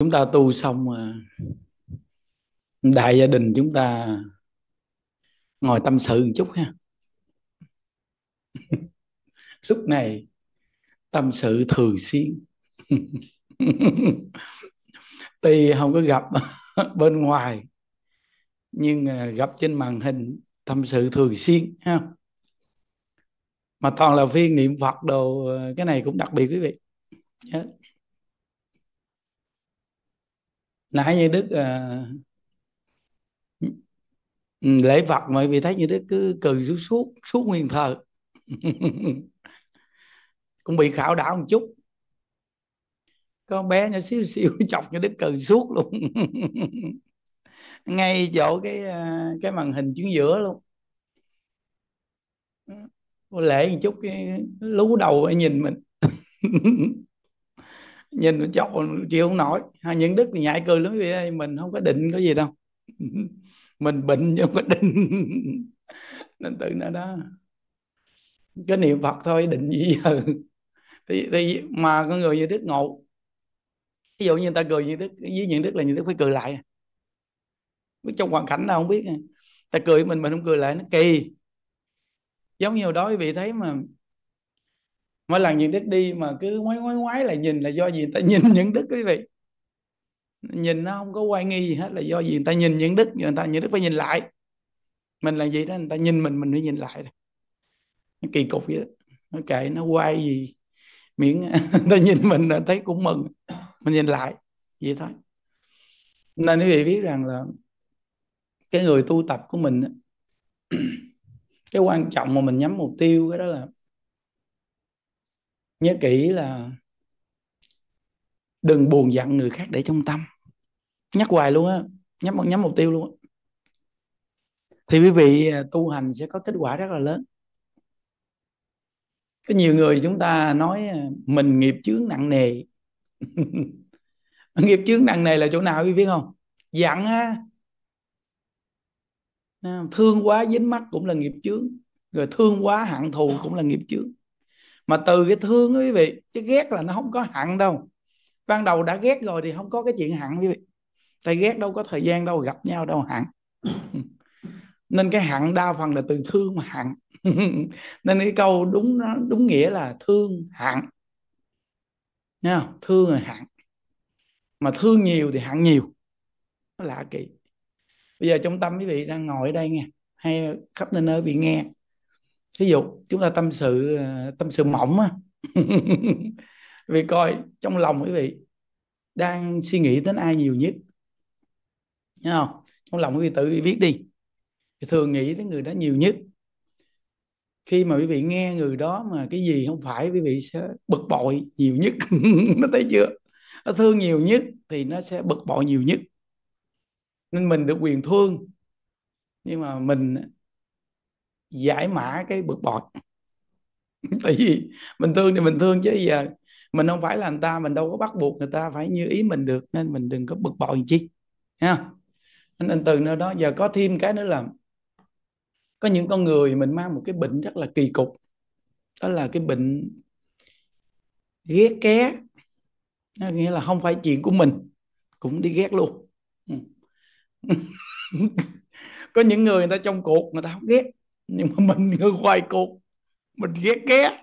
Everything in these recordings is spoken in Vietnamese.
chúng ta tu xong ờ, đại gia đình chúng ta ngồi tâm sự một chút ha lúc này tâm sự thường xuyên tuy không có gặp bên ngoài nhưng ờ, gặp trên màn hình tâm sự thường xuyên ha mà toàn là phiên niệm phật đồ ờ, cái này cũng đặc biệt quý vị yeah nãy như đức uh, lễ vật mà vì thấy như đức cứ cười suốt suốt suốt nguyên thờ cũng bị khảo đảo một chút con bé nhỏ xíu xíu chọc như đức cười suốt luôn ngay chỗ cái à, cái màn hình chứng giữa luôn lễ một chút cái lú đầu nhìn mình nhìn nó chọn chịu không nổi hay những đức thì nhại cười lắm vì mình không có định có gì đâu mình bệnh chứ không có định nên tự nó đó cái niệm phật thôi định gì giờ thì, thì mà con người như đức ngộ ví dụ như người ta cười như đức với những đức là những đức phải cười lại biết trong hoàn cảnh nào không biết ta cười mình mình không cười lại nó kỳ giống như hồi đó quý vị thấy mà mỗi lần những đức đi mà cứ ngoái ngoái ngoái là nhìn là do gì người ta nhìn những đức quý vị nhìn nó không có quay nghi gì hết là do gì người ta nhìn những đức người ta những đức phải nhìn lại mình là gì đó người ta nhìn mình mình phải nhìn lại nó kỳ cục vậy đó nó kệ nó quay gì miễn ta nhìn mình là thấy cũng mừng mình nhìn lại vậy thôi nên quý vị biết rằng là cái người tu tập của mình cái quan trọng mà mình nhắm mục tiêu cái đó là nhớ kỹ là đừng buồn giận người khác để trong tâm nhắc hoài luôn á nhắm nhắm mục tiêu luôn á thì quý vị à, tu hành sẽ có kết quả rất là lớn có nhiều người chúng ta nói à, mình nghiệp chướng nặng nề nghiệp chướng nặng nề là chỗ nào quý vị biết không giận ha thương quá dính mắt cũng là nghiệp chướng rồi thương quá hạng thù cũng là nghiệp chướng mà từ cái thương quý vị chứ ghét là nó không có hận đâu ban đầu đã ghét rồi thì không có cái chuyện hận quý vị tại ghét đâu có thời gian đâu gặp nhau đâu hận nên cái hận đa phần là từ thương mà hận nên cái câu đúng đúng nghĩa là thương hận nha thương rồi hận mà thương nhiều thì hận nhiều nó lạ kỳ bây giờ trong tâm quý vị đang ngồi ở đây nghe hay khắp nơi nơi bị nghe thí dụ chúng ta tâm sự ờ, tâm sự mỏng á vì coi trong lòng quý vị đang suy nghĩ đến ai nhiều nhất Thấy không trong lòng quý vị tự viết đi thường nghĩ đến người đó nhiều nhất khi mà quý vị nghe người đó mà cái gì không phải quý vị sẽ bực bội nhiều nhất nó thấy chưa nó thương nhiều nhất thì nó sẽ bực bội nhiều nhất nên mình được quyền thương nhưng mà mình giải mã cái bực bội tại vì mình thương thì mình thương chứ giờ mình không phải là người ta mình đâu có bắt buộc người ta phải như ý mình được nên mình đừng có bực bội gì chi ha nên từ nơi đó giờ có thêm cái nữa là có những con người mình mang một cái bệnh rất là kỳ cục đó là cái bệnh ghét ké nghĩa là không phải chuyện của mình cũng đi ghét luôn ừ. có những người người ta trong cuộc người ta không ghét nhưng mà mình ngoài cuộc mình ghét ghét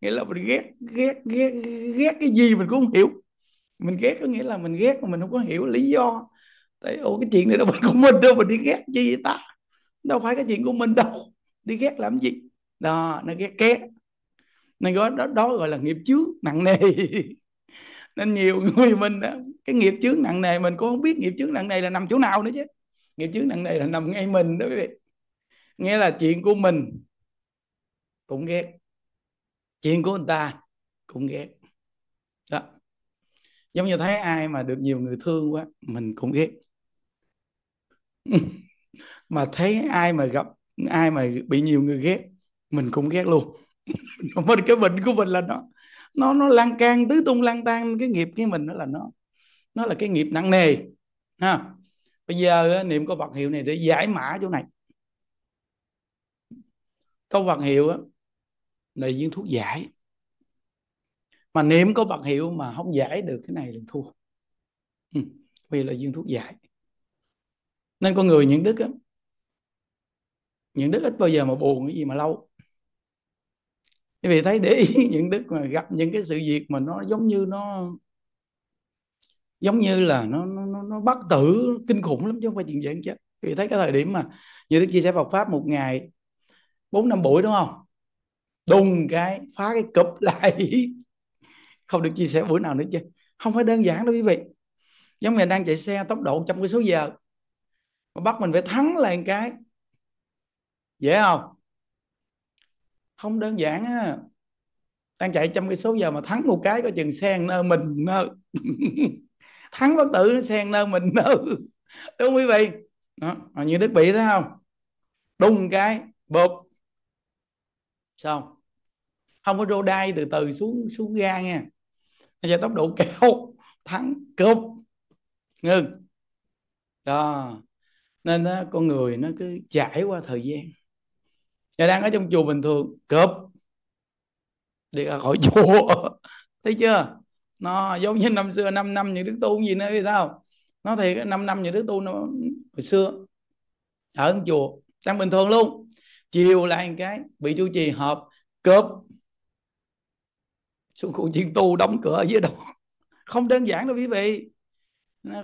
nghĩa là mình ghét ghét ghét ghét cái gì mình cũng không hiểu mình ghét có nghĩa là mình ghét mà mình không có hiểu lý do tại ô cái chuyện này đâu phải của mình đâu mình đi ghét chi vậy ta đâu phải cái chuyện của mình đâu đi ghét làm gì đó nó ghét ghét nên gọi đó đó gọi là nghiệp chướng nặng nề nên nhiều người mình đó, cái nghiệp chướng nặng nề mình cũng không biết nghiệp chướng nặng nề là nằm chỗ nào nữa chứ nghiệp chướng nặng nề là nằm ngay mình đó quý vị nghĩa là chuyện của mình cũng ghét chuyện của người ta cũng ghét đó giống như thấy ai mà được nhiều người thương quá mình cũng ghét mà thấy ai mà gặp ai mà bị nhiều người ghét mình cũng ghét luôn mình cái bệnh của mình là nó nó nó lan can tứ tung lan tan cái nghiệp cái mình đó là nó nó là cái nghiệp nặng nề ha bây giờ niệm có vật hiệu này để giải mã chỗ này có vật hiệu á là viên thuốc giải mà niệm có vật hiệu mà không giải được cái này là thua ừ. vì là viên thuốc giải nên con người những đức á những đức ít bao giờ mà buồn cái gì mà lâu quý vị thấy để ý những đức mà gặp những cái sự việc mà nó giống như nó giống như là nó nó nó bắt tử kinh khủng lắm chứ không phải chuyện dễ chết vì thấy cái thời điểm mà như đức chia sẻ Phật pháp một ngày bốn năm buổi đúng không đùng cái phá cái cụp lại không được chia sẻ buổi nào nữa chứ không phải đơn giản đâu quý vị giống như đang chạy xe tốc độ trong cái số giờ mà bắt mình phải thắng lại cái dễ không không đơn giản á đang chạy trong cái số giờ mà thắng một cái có chừng xe nơ mình nơ thắng bất tử xe nơ mình nơ đúng không quý vị đó như đức bị thấy không đùng cái bột xong không? có rô đai từ từ xuống xuống ga nha bây giờ tốc độ kéo thắng cướp ngừng đó nên đó, con người nó cứ trải qua thời gian và đang ở trong chùa bình thường cướp đi ra khỏi chùa thấy chưa nó giống như năm xưa năm năm những đức tu gì nữa vì sao nó thì 5 năm những đức tu nó hồi xưa ở chùa đang bình thường luôn chiều lại cái bị chủ trì họp cướp xuống khu chuyên tu đóng cửa ở dưới đó không đơn giản đâu quý vị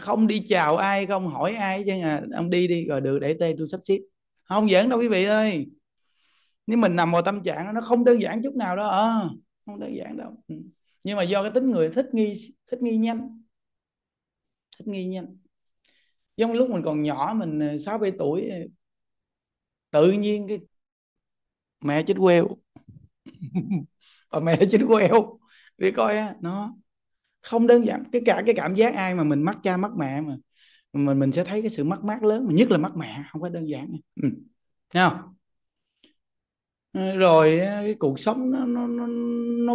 không đi chào ai không hỏi ai chứ à ông đi đi rồi được để tê tôi sắp xếp không giỡn đâu quý vị ơi nếu mình nằm vào tâm trạng nó không đơn giản chút nào đó à, không đơn giản đâu ừ. nhưng mà do cái tính người thích nghi thích nghi nhanh thích nghi nhanh giống lúc mình còn nhỏ mình ờ, sáu bảy tuổi ờ, tự nhiên cái mẹ chết queo và ờ, mẹ chết queo vì coi á nó không đơn giản cái cả cái cảm giác ai mà mình mất cha mất mẹ mà mình mình sẽ thấy cái sự mất mát lớn nhất là mất mẹ không có đơn giản ừ. Thấy không ờ, rồi cái cuộc sống nó nó nó, nó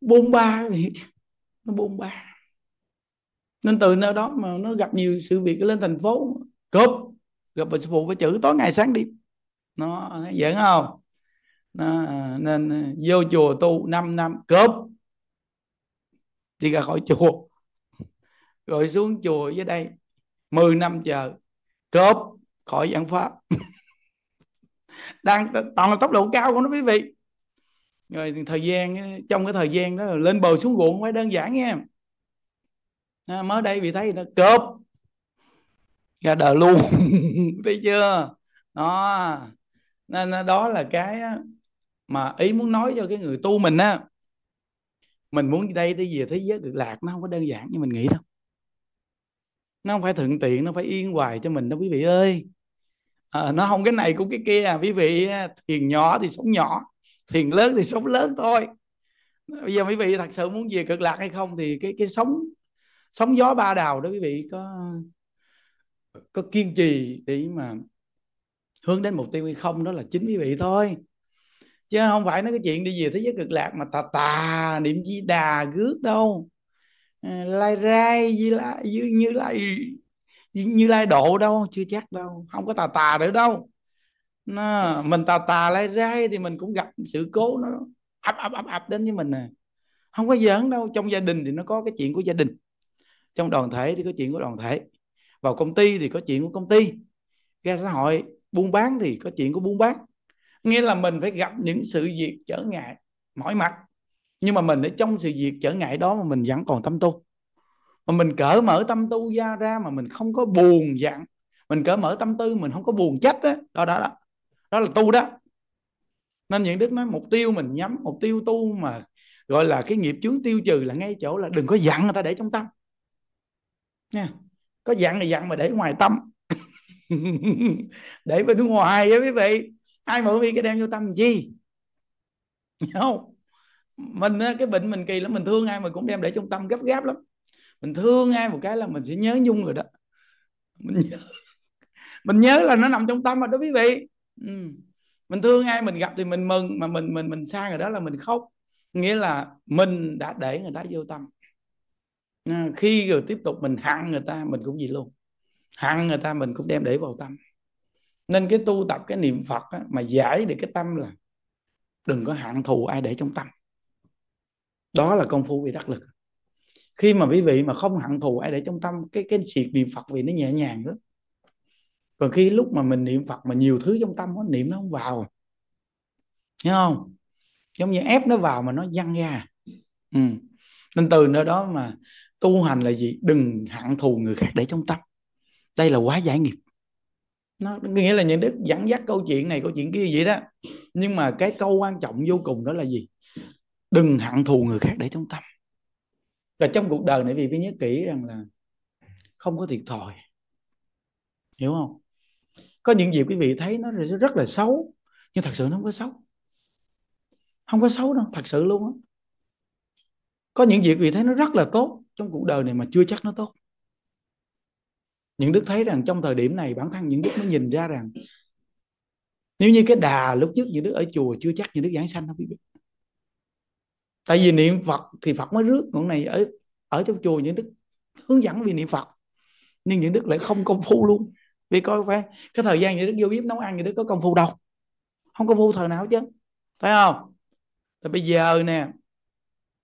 bôn ba nó bôn ba nên từ nơi đó mà nó gặp nhiều sự việc lên thành phố cướp gặp bà sư phụ với chữ tối ngày sáng đêm nó giỡn không nó, à, nên à, vô chùa tu 5 năm cướp đi ra khỏi chùa rồi xuống chùa dưới đây 10 năm chờ cướp khỏi giảng pháp đang toàn là tốc độ cao của nó quý vị rồi thời gian trong cái thời gian đó lên bờ xuống ruộng quá đơn giản nha à, mới đây vì thấy nó cướp ra đời luôn thấy chưa đó nên đó là cái mà ý muốn nói cho cái người tu mình á mình muốn đi đây đi về thế giới cực lạc nó không có đơn giản như mình nghĩ đâu nó không phải thuận tiện nó phải yên hoài cho mình đâu quý vị ơi à, nó không cái này cũng cái kia à quý vị thiền nhỏ thì sống nhỏ thiền lớn thì sống lớn thôi bây giờ quý vị thật sự muốn về cực lạc hay không thì cái cái sống sống gió ba đào đó quý vị có có kiên trì để mà hướng đến mục tiêu hay không đó là chính quý vị thôi chứ không phải nói cái chuyện đi về thế giới cực lạc mà tà tà niệm di đà gước đâu à, lai rai như lai như, như lai như, như lai độ đâu chưa chắc đâu không có tà tà nữa đâu nó, mình tà tà lai rai thì mình cũng gặp sự cố nó ập ập ập ập đến với mình nè à. không có giỡn đâu trong gia đình thì nó có cái chuyện của gia đình trong đoàn thể thì có chuyện của đoàn thể vào công ty thì có chuyện của công ty ra xã hội buôn bán thì có chuyện của buôn bán nghĩa là mình phải gặp những sự việc trở ngại mỏi mặt nhưng mà mình ở trong sự việc trở ngại đó mà mình vẫn còn tâm tu mà mình cỡ mở tâm tu ra ra mà mình không có buồn giận mình cỡ mở tâm tư mình không có buồn trách đó đó đó đó, đó là tu đó nên những đức nói mục tiêu mình nhắm mục tiêu tu mà gọi là cái nghiệp chướng tiêu trừ là ngay chỗ là đừng có giận người ta để trong tâm nha có giận thì giận mà để ngoài tâm để bên ngoài á quý vị ai mượn đi cái đem vô tâm chi không mình cái bệnh mình kỳ lắm mình thương ai mà cũng đem để trong tâm gấp gáp lắm mình thương ai một cái là mình sẽ nhớ nhung rồi đó mình nhớ mình nhớ là nó nằm trong tâm rồi đó quý vị ừ. mình thương ai mình gặp thì mình mừng mà mình mình mình xa người đó là mình khóc nghĩa là mình đã để người ta vô tâm à, khi rồi tiếp tục mình hăng người ta mình cũng gì luôn hận người ta mình cũng đem để vào tâm nên cái tu tập cái niệm phật á, mà giải được cái tâm là đừng có hạng thù ai để trong tâm đó là công phu về đắc lực khi mà quý vị mà không hận thù ai để trong tâm cái cái chuyện niệm phật vì nó nhẹ nhàng lắm còn khi lúc mà mình niệm phật mà nhiều thứ trong tâm nó niệm nó không vào hiểu không giống như ép nó vào mà nó văng ra ừ. nên từ nơi đó mà tu hành là gì đừng hận thù người khác để trong tâm đây là quá giải nghiệp nó nghĩa là những đức dẫn dắt câu chuyện này câu chuyện kia vậy đó nhưng mà cái câu quan trọng vô cùng đó là gì đừng hận thù người khác để trong tâm và trong cuộc đời này vì phải nhớ kỹ rằng là không có thiệt thòi hiểu không có những gì quý vị thấy nó rất là xấu nhưng thật sự nó không có xấu không có xấu đâu thật sự luôn á có những việc quý vị thấy nó rất là tốt trong cuộc đời này mà chưa chắc nó tốt những đức thấy rằng trong thời điểm này bản thân những đức mới nhìn ra rằng nếu như cái đà lúc trước những đức ở chùa chưa chắc những đức giảng sanh không biết tại vì niệm phật thì phật mới rước ngọn này ở ở trong chùa những đức hướng dẫn vì niệm phật nhưng những đức lại không công phu luôn vì coi phải cái thời gian những đức vô bếp nấu ăn những đức có công phu đâu không công phu thời nào chứ thấy không thì bây giờ nè,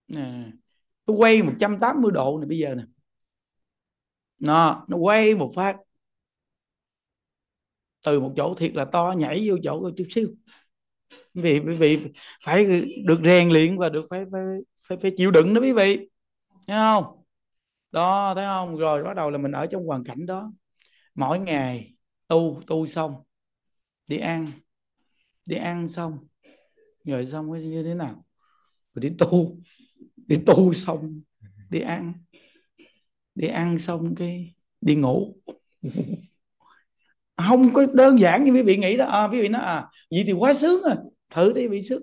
nè tôi quay 180 độ này bây giờ nè nó nó quay một phát từ một chỗ thiệt là to nhảy vô chỗ chút xíu vì quý vì phải được rèn luyện và được phải phải phải, phải chịu đựng đó quý vị thấy không đó thấy không rồi bắt đầu là mình ở trong hoàn cảnh đó mỗi ngày tu tu xong đi ăn đi ăn xong rồi xong như thế nào rồi đi tu đi tu xong đi ăn đi ăn xong cái đi ngủ không có đơn giản như quý vị nghĩ đó à, quý vị nói à vậy thì quá sướng rồi à. thử đi bị sướng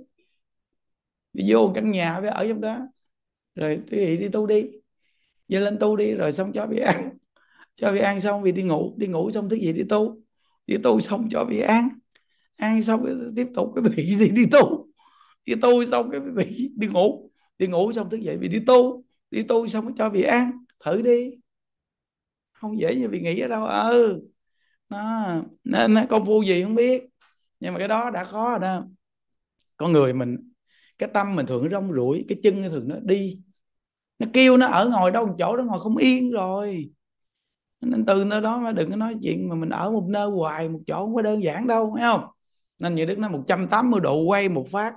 đi vô căn nhà với ở trong đó rồi quý vị đi tu đi giờ lên tu đi rồi xong cho bị ăn cho bị ăn xong vì đi ngủ đi ngủ xong thức dậy đi tu đi tu xong cho bị ăn ăn xong tiếp tục cái vị đi đi tu đi tu xong cái vị đi ngủ đi ngủ xong thức dậy vì đi tu đi tu xong cho bị ăn thử đi không dễ như bị nghĩ ở đâu ừ nó, nên công phu gì không biết nhưng mà cái đó đã khó rồi đó con người mình cái tâm mình thường rong ruổi cái chân thường nó đi nó kêu nó ở ngồi đâu một chỗ nó ngồi không yên rồi nên từ nơi đó mà đừng có nói chuyện mà mình ở một nơi hoài một chỗ không có đơn giản đâu thấy không nên như đức nói 180 độ quay một phát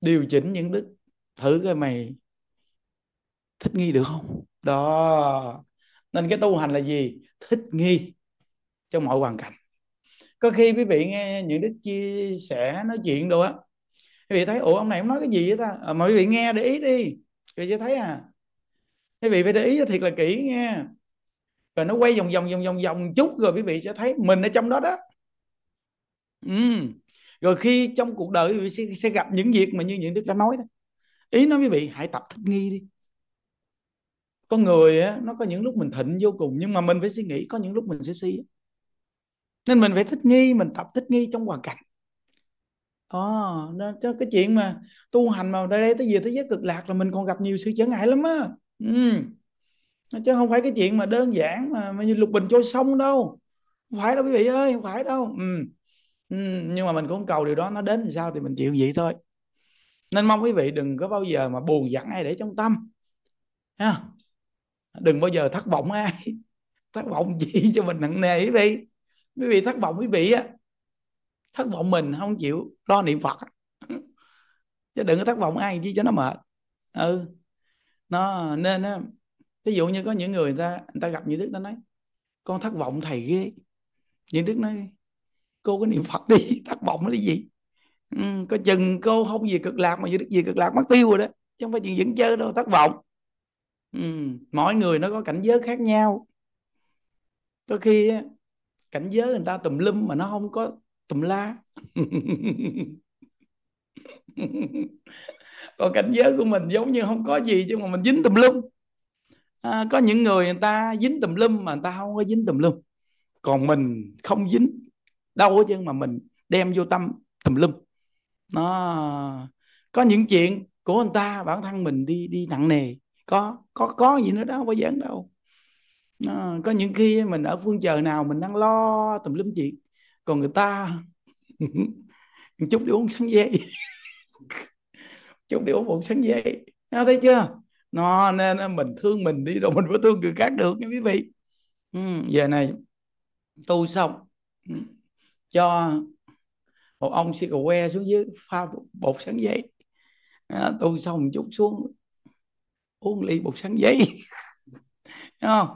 điều chỉnh những đức thử coi mày thích nghi được không đó nên cái tu hành là gì thích nghi trong mọi hoàn cảnh có khi quý vị nghe những đức chia sẻ nói chuyện đồ á quý vị thấy ủa ông này ông nói cái gì vậy ta à, mà quý vị nghe để ý đi quý vị sẽ thấy à quý vị phải để ý thiệt là kỹ nghe rồi nó quay vòng vòng vòng vòng vòng chút rồi quý vị sẽ thấy mình ở trong đó đó ừ. rồi khi trong cuộc đời quý vị sẽ, sẽ gặp những việc mà như những đức đã nói đó ý nói quý vị hãy tập thích nghi đi con người á, nó có những lúc mình thịnh vô cùng nhưng mà mình phải suy nghĩ có những lúc mình sẽ suy nên mình phải thích nghi mình tập thích nghi trong hoàn cảnh đó ờ, nên cho cái chuyện mà tu hành mà đây đây tới về thế giới cực lạc là mình còn gặp nhiều sự trở ngại lắm á ừ. chứ không phải cái chuyện mà đơn giản mà, mà như lục bình trôi sông đâu không phải đâu quý vị ơi không phải đâu ừ. Ừ. nhưng mà mình cũng cầu điều đó nó đến thì sao thì mình chịu vậy thôi nên mong quý vị đừng có bao giờ mà buồn giận ai để trong tâm ha đừng bao giờ thất vọng ai thất vọng gì cho mình nặng nề quý vị quý vị thất vọng quý vị á thất vọng mình không chịu lo niệm phật chứ đừng có thất vọng ai chi cho nó mệt ừ nó nên á ví dụ như có những người, người ta người ta gặp như đức ta nói con thất vọng thầy ghê như đức nói cô có niệm phật đi thất vọng cái gì ừ, có chừng cô không gì cực lạc mà như đức gì cực lạc mất tiêu rồi đó chứ không phải chuyện dẫn chơi đâu thất vọng Ừ, mỗi người nó có cảnh giới khác nhau có khi cảnh giới người ta tùm lum mà nó không có tùm la còn cảnh giới của mình giống như không có gì chứ mà mình dính tùm lum à, có những người người ta dính tùm lum mà người ta không có dính tùm lum còn mình không dính đâu chứ mà mình đem vô tâm tùm lum nó có những chuyện của người ta bản thân mình đi đi nặng nề có có có gì nữa đâu có giảng đâu à, có những khi mình ở phương trời nào mình đang lo tùm lum chuyện còn người ta chút đi uống sáng dây chút đi uống một sáng dây nghe thấy chưa nó nên mình thương mình đi rồi mình mới thương người khác được nha quý vị ừ, giờ này tu xong ừ, cho một ông xì cà que xuống dưới pha bột sáng dây à, ờ, tu xong một chút xuống uống ly bột sắn giấy Đúng không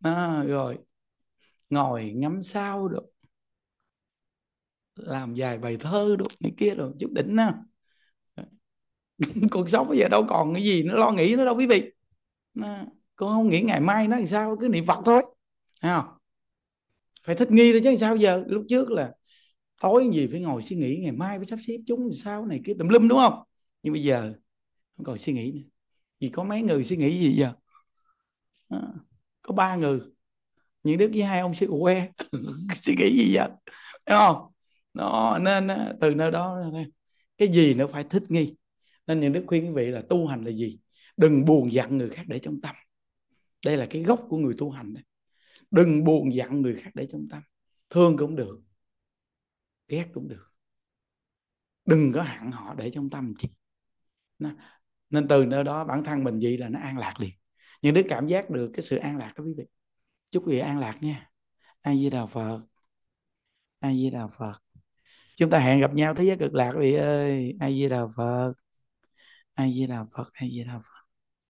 à, rồi ngồi ngắm sao được làm vài bài thơ được này kia rồi chút đỉnh nè cuộc sống bây giờ đâu còn cái gì nó lo nghĩ nó đâu quý vị à, con không nghĩ ngày mai nó làm sao cứ niệm phật thôi à, phải thích nghi thôi chứ sao giờ lúc trước là tối gì phải ngồi suy nghĩ ngày mai phải sắp xếp chúng sao này kia tùm lum đúng không nhưng bây giờ không còn suy nghĩ nữa vì có mấy người suy nghĩ gì giờ? À, có ba người. Những đức với hai ông sư que suy nghĩ gì vậy? Thấy không? Nó nên ờ, từ nơi đó cái gì nó phải thích nghi. Nên những đức khuyên quý vị là tu hành là gì? Đừng buồn giận người khác để trong tâm. Đây là cái gốc của người tu hành đấy. Đừng buồn giận người khác để trong tâm. Thương cũng được. Ghét cũng được đừng có hạng họ để trong tâm chị nên từ nơi đó bản thân mình vậy là nó an lạc liền những đứa cảm giác được cái sự an lạc đó quý vị chúc quý vị an lạc nha a di đà phật a di đà phật chúng ta hẹn gặp nhau thế giới cực lạc quý vị ơi a di đà phật a di đà phật a di đà phật